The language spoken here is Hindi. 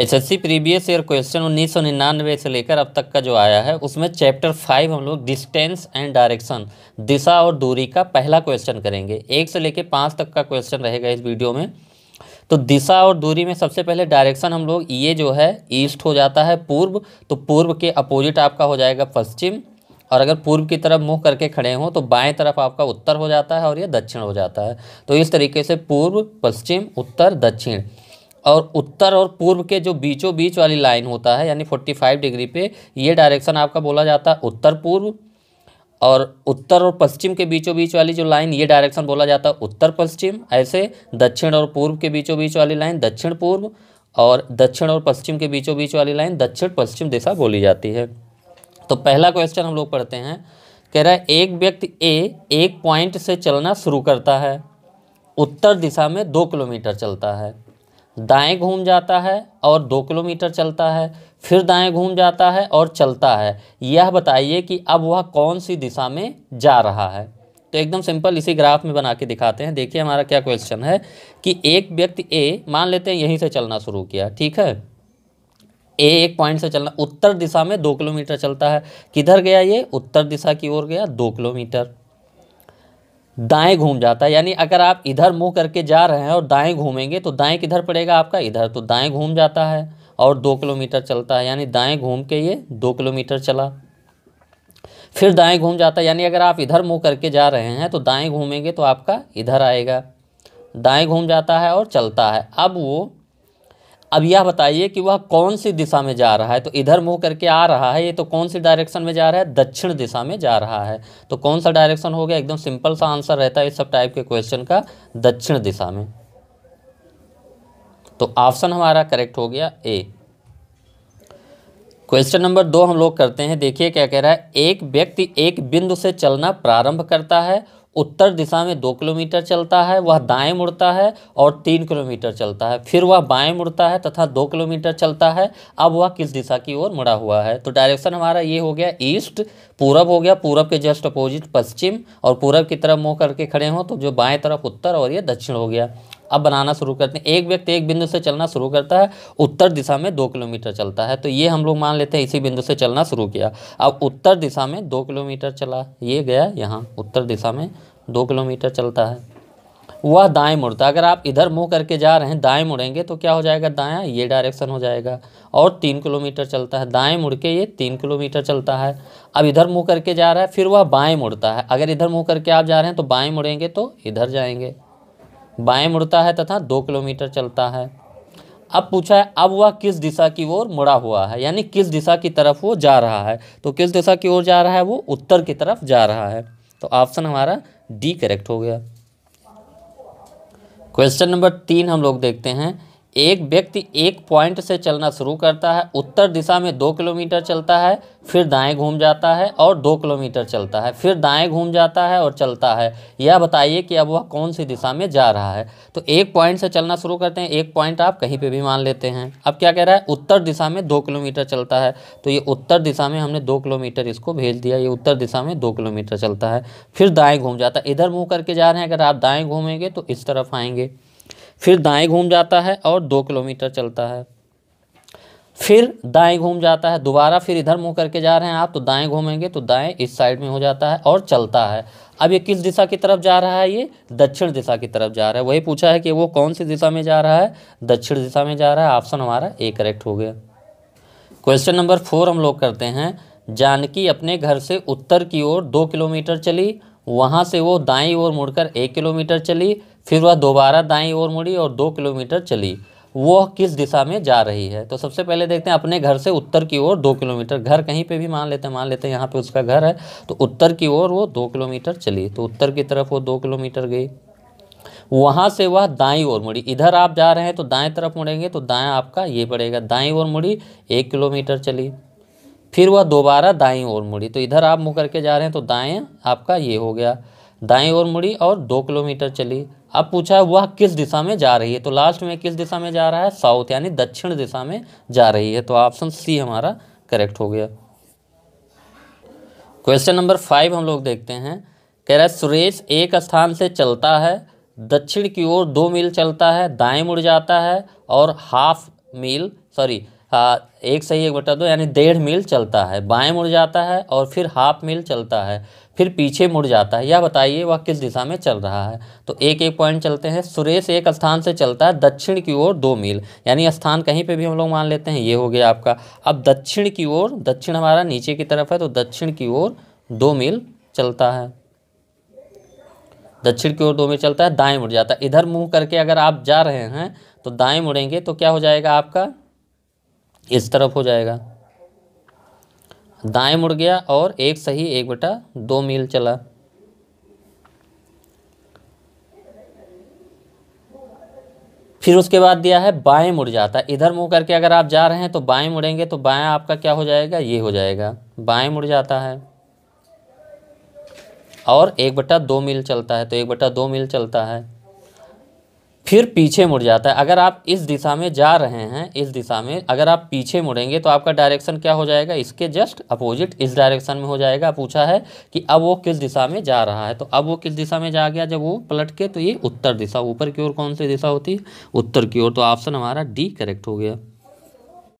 H S C previous year question उन्नीस सौ निन्यानवे से लेकर अब तक का जो आया है उसमें चैप्टर फाइव हम लोग डिस्टेंस एंड डायरेक्शन दिशा और दूरी का पहला क्वेश्चन करेंगे एक से लेकर पाँच तक का क्वेश्चन रहेगा इस वीडियो में तो दिशा और दूरी में सबसे पहले डायरेक्शन हम लोग ये जो है ईस्ट हो जाता है पूर्व तो पूर्व के अपोजिट आपका हो जाएगा पश्चिम और अगर पूर्व की तरफ मुंह करके खड़े हों तो बाएं तरफ आपका उत्तर हो जाता है और ये दक्षिण हो जाता है तो इस तरीके से पूर्व पश्चिम उत्तर दक्षिण और उत्तर और पूर्व के जो बीचों बीच वाली लाइन होता है यानी 45 डिग्री पे ये डायरेक्शन आपका बोला जाता है उत्तर पूर्व और उत्तर और पश्चिम के बीचों बीच वाली जो लाइन ये डायरेक्शन बोला जाता है उत्तर पश्चिम ऐसे दक्षिण और पूर्व के बीचों बीच वाली लाइन दक्षिण पूर्व और दक्षिण और पश्चिम के बीचों बीच वाली लाइन दक्षिण पश्चिम दिशा बोली जाती है तो पहला क्वेश्चन हम लोग पढ़ते हैं कह रहा है एक व्यक्ति ए एक पॉइंट से चलना शुरू करता है उत्तर दिशा में दो किलोमीटर चलता है दाएं घूम जाता है और दो किलोमीटर चलता है फिर दाएं घूम जाता है और चलता है यह बताइए कि अब वह कौन सी दिशा में जा रहा है तो एकदम सिंपल इसी ग्राफ में बना के दिखाते हैं देखिए हमारा क्या क्वेश्चन है कि एक व्यक्ति ए मान लेते हैं यहीं से चलना शुरू किया ठीक है ए एक पॉइंट से चलना उत्तर दिशा में दो किलोमीटर चलता है किधर गया ये उत्तर दिशा की ओर गया दो किलोमीटर दाएं घूम जाता है यानी अगर आप इधर मुंह करके जा रहे हैं और दाएं घूमेंगे तो दाएं किधर पड़ेगा आपका इधर तो दाएं घूम जाता है और दो किलोमीटर चलता है यानी दाएं घूम के ये दो किलोमीटर चला फिर दाएं घूम जाता है यानी अगर आप इधर मुंह करके जा रहे हैं तो दाएं घूमेंगे तो आपका इधर आएगा दाएं घूम जाता है और चलता है अब वो अब यह बताइए कि वह कौन सी दिशा में जा रहा है तो इधर मुंह करके आ रहा है ये तो कौन सी डायरेक्शन में जा रहा है दक्षिण दिशा में जा रहा है तो कौन सा डायरेक्शन हो गया एकदम सिंपल सा आंसर रहता है इस सब टाइप के क्वेश्चन का दक्षिण दिशा में तो ऑप्शन हमारा करेक्ट हो गया ए क्वेश्चन नंबर दो हम लोग करते हैं देखिए क्या कह रहा है एक व्यक्ति एक बिंदु से चलना प्रारंभ करता है उत्तर दिशा में दो किलोमीटर चलता है वह दाएं मुड़ता है और तीन किलोमीटर चलता है फिर वह बाएं मुड़ता है तथा दो किलोमीटर चलता है अब वह किस दिशा की ओर मुड़ा हुआ है तो डायरेक्शन हमारा ये हो गया ईस्ट पूरब हो गया पूरब के जस्ट अपोजिट पश्चिम और पूरब की तरफ मुँह करके खड़े हों तो जो बाएँ तरफ उत्तर और ये दक्षिण हो गया अब बनाना शुरू करते हैं एक व्यक्ति एक बिंदु से चलना शुरू करता है उत्तर दिशा में दो किलोमीटर चलता है तो ये हम लोग मान लेते हैं इसी बिंदु से चलना शुरू किया अब उत्तर दिशा में दो किलोमीटर चला ये गया यहाँ उत्तर दिशा में दो किलोमीटर चलता है वह दाएं मुड़ता अगर आप इधर मुँह करके जा रहे हैं दाएं मुड़ेंगे तो क्या हो जाएगा दाया ये डायरेक्शन हो जाएगा और तीन किलोमीटर चलता है दाएं मुड़ के ये तीन किलोमीटर चलता है अब इधर मुँह करके जा रहा है फिर वह बाएं मुड़ता है अगर इधर मुँह करके आप जा रहे हैं तो बाएं मुड़ेंगे तो इधर जाएंगे बाएं मुड़ता है तथा दो किलोमीटर चलता है अब पूछा है अब वह किस दिशा की ओर मुड़ा हुआ है यानी किस दिशा की तरफ वो जा रहा है तो किस दिशा की ओर जा रहा है वो उत्तर की तरफ जा रहा है तो ऑप्शन हमारा डी करेक्ट हो गया क्वेश्चन नंबर तीन हम लोग देखते हैं एक व्यक्ति एक पॉइंट से चलना शुरू करता है उत्तर दिशा में दो किलोमीटर चलता है फिर दाएं घूम जाता है और दो किलोमीटर चलता है फिर दाएं घूम जाता है और चलता है यह बताइए कि अब वह कौन सी दिशा में जा रहा है तो एक पॉइंट से चलना शुरू करते हैं एक पॉइंट आप कहीं पे भी मान लेते हैं अब क्या कह रहा है उत्तर दिशा में दो किलोमीटर चलता है तो ये उत्तर दिशा में हमने दो किलोमीटर इसको भेज दिया ये उत्तर दिशा में दो किलोमीटर चलता है फिर दाएँ घूम जाता है इधर मुँह करके जा रहे हैं अगर आप दाएँ घूमेंगे तो इस तरफ आएँगे फिर दाएं घूम जाता है और दो किलोमीटर चलता है फिर दाएं घूम जाता है दोबारा फिर इधर मुंह करके जा रहे हैं आप तो दाएं घूमेंगे तो दाएं इस साइड में हो जाता है और चलता है अब ये किस दिशा की तरफ जा रहा है ये दक्षिण दिशा की तरफ जा रहा है वही पूछा है कि वो कौन सी दिशा में जा रहा है दक्षिण दिशा में जा रहा है ऑप्शन हमारा ए करेक्ट हो गया क्वेश्चन नंबर फोर हम लोग करते हैं जानकी अपने घर से उत्तर की ओर दो किलोमीटर चली वहाँ से वो दाई ओर मुड़कर एक किलोमीटर चली फिर वह दोबारा दाई ओर मुड़ी और दो किलोमीटर चली वह किस दिशा में जा रही है तो सबसे पहले देखते हैं अपने घर से उत्तर की ओर दो किलोमीटर घर कहीं पे भी मान लेते हैं मान लेते हैं यहाँ पे उसका घर है तो उत्तर की ओर वो दो किलोमीटर चली तो उत्तर की तरफ वो दो किलोमीटर गई वहाँ से वह दाई ओर मुड़ी इधर आप जा रहे हैं तो दाएं तरफ मुड़ेंगे तो दाएँ आपका ये पड़ेगा दाएँ ओर मुड़ी एक किलोमीटर चली फिर वह दोबारा दाएं ओर मुड़ी तो इधर आप मुँह करके जा रहे हैं तो दाएं आपका ये हो गया दाएं ओर मुड़ी और दो किलोमीटर चली अब पूछा है वह किस दिशा में जा रही है तो लास्ट में किस दिशा में जा रहा है साउथ यानी दक्षिण दिशा में जा रही है तो ऑप्शन सी हमारा करेक्ट हो गया क्वेश्चन नंबर फाइव हम लोग देखते हैं कह रहा है सुरेश एक स्थान से चलता है दक्षिण की ओर दो मील चलता है दाएं मुड़ जाता है और हाफ मील सॉरी हाँ, एक सही एक बटा दो यानी डेढ़ मील चलता है बाएं मुड़ जाता है और फिर हाफ मील चलता है फिर पीछे मुड़ जाता है यह बताइए वह किस दिशा में चल रहा है तो एक एक पॉइंट चलते हैं सुरेश एक स्थान से चलता है दक्षिण की ओर दो मील यानी स्थान कहीं पे भी हम लोग मान लेते हैं ये हो गया आपका अब दक्षिण की ओर दक्षिण हमारा नीचे की तरफ है तो दक्षिण की ओर दो मील चलता है दक्षिण की ओर दो मील चलता है दाएँ मुड़ जाता है इधर मुंह करके अगर आप जा रहे हैं तो दाएँ मुड़ेंगे तो क्या हो जाएगा आपका इस तरफ हो जाएगा दाएं मुड़ गया और एक सही एक बटा दो मील चला फिर उसके बाद दिया है बाएं मुड़ जाता है इधर मुंह करके अगर आप जा रहे हैं तो बाएं मुड़ेंगे तो बाएं आपका क्या हो जाएगा ये हो जाएगा बाएं मुड़ जाता है और एक बटा दो मील चलता है तो एक बटा दो मील चलता है फिर पीछे मुड़ जाता है अगर आप इस दिशा में जा रहे हैं इस दिशा में अगर आप पीछे मुड़ेंगे तो आपका डायरेक्शन क्या हो जाएगा इसके जस्ट अपोजिट इस डायरेक्शन में हो जाएगा पूछा है कि अब वो किस दिशा में जा रहा है तो अब वो किस दिशा में जा गया जब वो पलट के तो ये उत्तर दिशा ऊपर की ओर कौन सी दिशा होती है उत्तर की ओर तो ऑप्शन हमारा डी करेक्ट हो गया